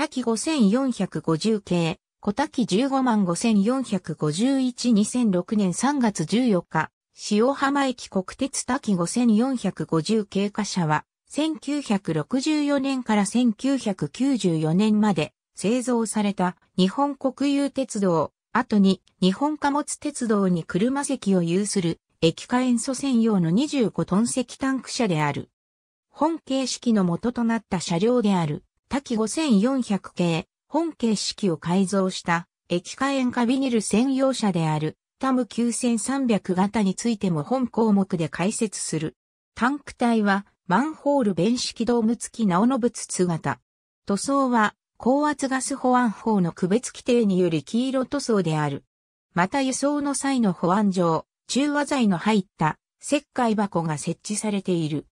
滝5450系、小滝155,451-2006年3月14日、塩浜駅国鉄滝5450系貨車は、1964年から1994年まで製造された日本国有鉄道、後に日本貨物鉄道に車席を有する液化塩素専用の25トン石タンク車である。本形式の元となった車両である。多機5400系、本形式を改造した液化塩化ビニル専用車であるタム9300型についても本項目で解説する。タンク体はマンホール弁式ドーム付き直のぶ筒型。塗装は高圧ガス保安法の区別規定により黄色塗装である。また輸送の際の保安上、中和剤の入った石灰箱が設置されている。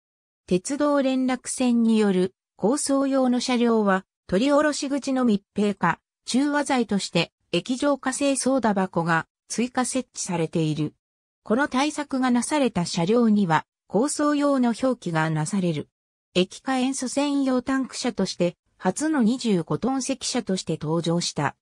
鉄道連絡船による高層用の車両は、取り下ろし口の密閉化、中和剤として液状化成ソーダ箱が追加設置されている。この対策がなされた車両には、高層用の表記がなされる。液化塩素専用タンク車として、初の25トン積車として登場した。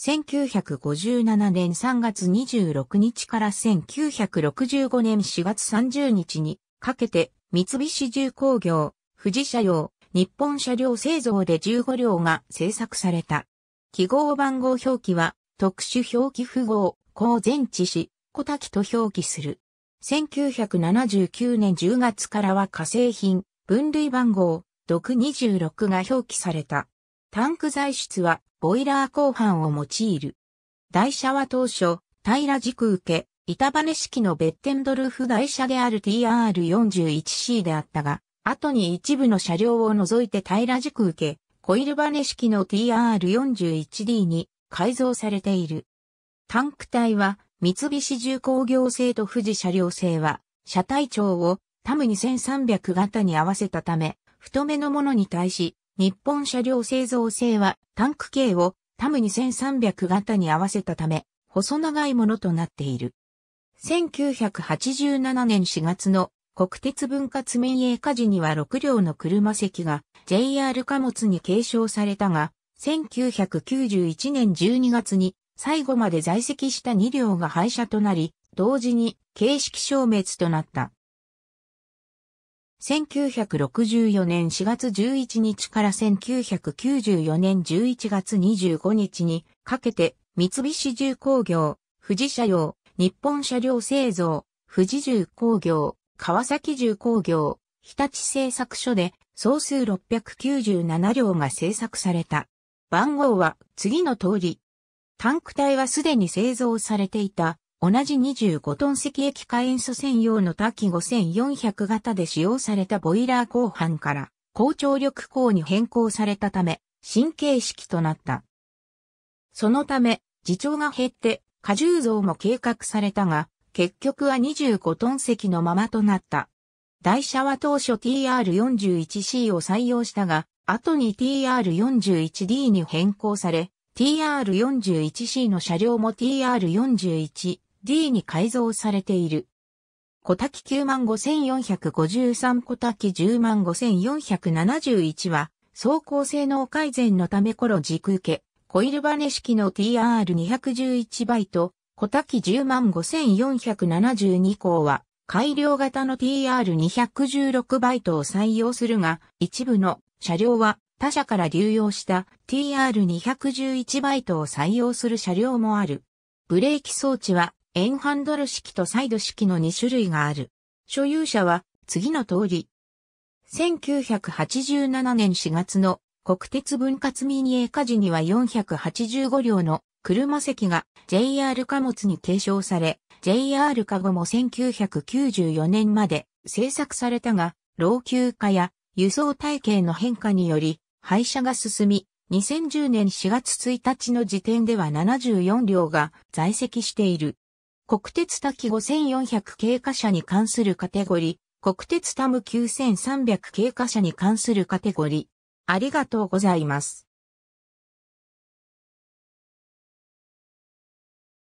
1957年3月26日から1965年4月30日にかけて、三菱重工業、富士車用、日本車両製造で15両が製作された。記号番号表記は特殊表記符号、高前置し、小滝と表記する。1979年10月からは化成品、分類番号、毒26が表記された。タンク材質はボイラー鋼板を用いる。台車は当初、平軸受け、板バネ式のベッテンドルフ台車である TR41C であったが、後に一部の車両を除いて平ら軸受け、コイルバネ式の TR41D に改造されている。タンク体は三菱重工業製と富士車両製は、車体長をタム2300型に合わせたため、太めのものに対し、日本車両製造製はタンク系をタム2300型に合わせたため、細長いものとなっている。1987年4月の国鉄分割民営化時には6両の車席が JR 貨物に継承されたが、1991年12月に最後まで在籍した2両が廃車となり、同時に形式消滅となった。1964年4月11日から1994年11月25日にかけて三菱重工業、富士車用、日本車両製造、富士重工業、川崎重工業、日立製作所で総数697両が製作された。番号は次の通り。タンク体はすでに製造されていた、同じ25トン石液化塩素専用の多機5400型で使用されたボイラー後半から高張力鋼に変更されたため、新形式となった。そのため、自重が減って、荷重増も計画されたが、結局は25トン席のままとなった。台車は当初 TR41C を採用したが、後に TR41D に変更され、TR41C の車両も TR41D に改造されている。小滝95453小滝1 0 5 4 7 1は、走行性能改善のため頃軸受け、コイルバネ式の TR211 倍と小滝105,472校は改良型の TR216 バイトを採用するが、一部の車両は他社から流用した TR211 バイトを採用する車両もある。ブレーキ装置はエンハンドル式とサイド式の2種類がある。所有者は次の通り。1987年4月の国鉄分割民営化時には485両の車席が JR 貨物に継承され、JR カゴも1994年まで製作されたが、老朽化や輸送体系の変化により、廃車が進み、2010年4月1日の時点では74両が在籍している。国鉄滝5400経過車に関するカテゴリー、国鉄タム9300経過車に関するカテゴリー。ありがとうございます。